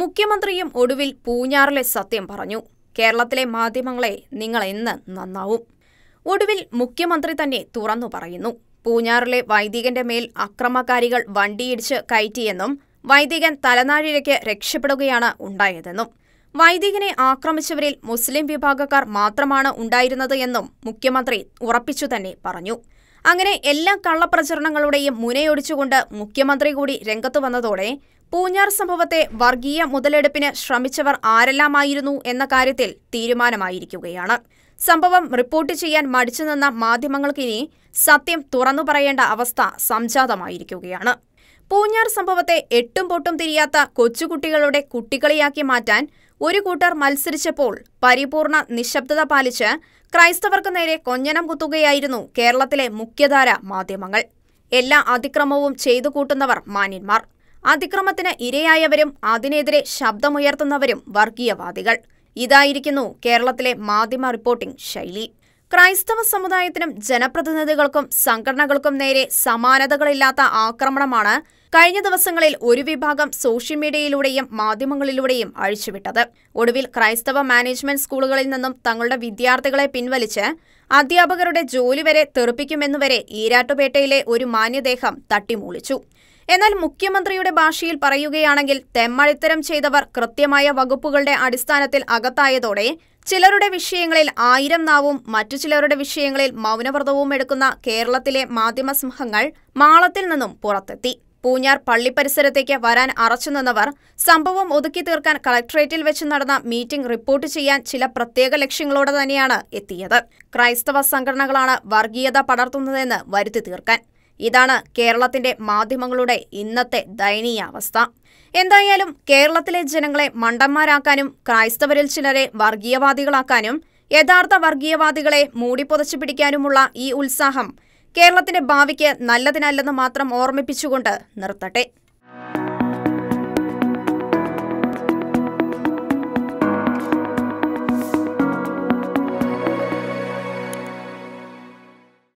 മുഖ്യമന്ത്രിയും ഒടുവിൽ പൂഞ്ഞാറിലെ സത്യം പറഞ്ഞു കേരളത്തിലെ മാധ്യമങ്ങളെ നിങ്ങൾ എന്ന് നന്നാവും ഒടുവിൽ മുഖ്യമന്ത്രി തന്നെ തുറന്നു പറയുന്നു പൂഞ്ഞാറിലെ വൈദികന്റെ മേൽ അക്രമകാരികൾ വണ്ടിയിടിച്ച് കയറ്റിയെന്നും വൈദികൻ തലനാഴിഴയ്ക്ക് രക്ഷപ്പെടുകയാണ് ഉണ്ടായതെന്നും വൈദികനെ ആക്രമിച്ചവരിൽ മുസ്ലിം വിഭാഗക്കാർ മാത്രമാണ് ഉണ്ടായിരുന്നത് എന്നും മുഖ്യമന്ത്രി ഉറപ്പിച്ചു തന്നെ പറഞ്ഞു അങ്ങനെ എല്ലാ കള്ളപ്രചരണങ്ങളുടെയും മുനയൊടിച്ചുകൊണ്ട് മുഖ്യമന്ത്രി കൂടി രംഗത്തു വന്നതോടെ പൂഞ്ഞാർ സംഭവത്തെ വർഗീയ മുതലെടുപ്പിന് ശ്രമിച്ചവർ ആരെല്ലാമായിരുന്നു എന്ന കാര്യത്തിൽ തീരുമാനമായിരിക്കുകയാണ് സംഭവം റിപ്പോർട്ട് ചെയ്യാൻ മടിച്ചുനിന്ന മാധ്യമങ്ങൾക്കിനി സത്യം തുറന്നു പറയേണ്ട അവസ്ഥ സംജാതമായിരിക്കുകയാണ് പൂഞ്ഞാർ സംഭവത്തെ എട്ടും പൊട്ടും തിരിയാത്ത കൊച്ചുകുട്ടികളുടെ കുട്ടികളിയാക്കി മാറ്റാൻ ഒരു കൂട്ടർ മത്സരിച്ചപ്പോൾ പരിപൂർണ നിശബ്ദത പാലിച്ച് ക്രൈസ്തവർക്ക് നേരെ കൊഞ്ഞനം കുത്തുകയായിരുന്നു കേരളത്തിലെ മുഖ്യധാര മാധ്യമങ്ങൾ എല്ലാ അതിക്രമവും ചെയ്തു കൂട്ടുന്നവർ മാന്യന്മാർ അതിക്രമത്തിന് ഇരയായവരും അതിനെതിരെ ശബ്ദമുയർത്തുന്നവരും വർഗീയവാദികൾ ഇതായിരിക്കുന്നു കേരളത്തിലെ മാധ്യമ റിപ്പോർട്ടിംഗ് ശൈലി ക്രൈസ്തവ സമുദായത്തിനും ജനപ്രതിനിധികൾക്കും സംഘടനകൾക്കും നേരെ സമാനതകളില്ലാത്ത ആക്രമണമാണ് കഴിഞ്ഞ ദിവസങ്ങളിൽ ഒരു വിഭാഗം സോഷ്യൽ മീഡിയയിലൂടെയും മാധ്യമങ്ങളിലൂടെയും അഴിച്ചുവിട്ടത് ഒടുവിൽ ക്രൈസ്തവ മാനേജ്മെന്റ് സ്കൂളുകളിൽ നിന്നും തങ്ങളുടെ വിദ്യാർത്ഥികളെ പിൻവലിച്ച് അധ്യാപകരുടെ ജോലി വരെ തെറുപ്പിക്കുമെന്നുവരെ ഈരാട്ടുപേട്ടയിലെ ഒരു മാന്യദേഹം തട്ടിമൂളിച്ചു എന്നാൽ മുഖ്യമന്ത്രിയുടെ ഭാഷയിൽ പറയുകയാണെങ്കിൽ തെമ്മഴിത്തരം ചെയ്തവർ കൃത്യമായ വകുപ്പുകളുടെ അടിസ്ഥാനത്തിൽ അകത്തായതോടെ ചിലരുടെ വിഷയങ്ങളിൽ ആയിരം നാവും മറ്റു ചിലരുടെ വിഷയങ്ങളിൽ മൗനവ്രതവും എടുക്കുന്ന കേരളത്തിലെ മാധ്യമസിംഹങ്ങൾ മാളത്തിൽ നിന്നും പുറത്തെത്തി പൂഞ്ഞാർ പള്ളി പരിസരത്തേക്ക് വരാൻ നിന്നവർ സംഭവം ഒതുക്കി തീർക്കാൻ കളക്ടറേറ്റിൽ വെച്ച് നടന്ന മീറ്റിംഗ് റിപ്പോർട്ട് ചെയ്യാൻ ചില പ്രത്യേക ലക്ഷ്യങ്ങളോടെ തന്നെയാണ് എത്തിയത് ക്രൈസ്തവ സംഘടനകളാണ് വർഗീയത പടർത്തുന്നതെന്ന് വരുത്തി തീർക്കാൻ ഇതാണ് കേരളത്തിന്റെ മാധ്യമങ്ങളുടെ ഇന്നത്തെ ദയനീയ അവസ്ഥ എന്തായാലും കേരളത്തിലെ ജനങ്ങളെ മണ്ടന്മാരാക്കാനും ക്രൈസ്തവരിൽ ചിലരെ വർഗീയവാദികളാക്കാനും യഥാർത്ഥ വർഗീയവാദികളെ മൂടിപ്പൊതച്ചു പിടിക്കാനുമുള്ള ഈ ഉത്സാഹം കേരളത്തിന്റെ ഭാവിക്ക് നല്ലതിനല്ലെന്ന് മാത്രം ഓർമ്മിപ്പിച്ചുകൊണ്ട് നിർത്തട്ടെ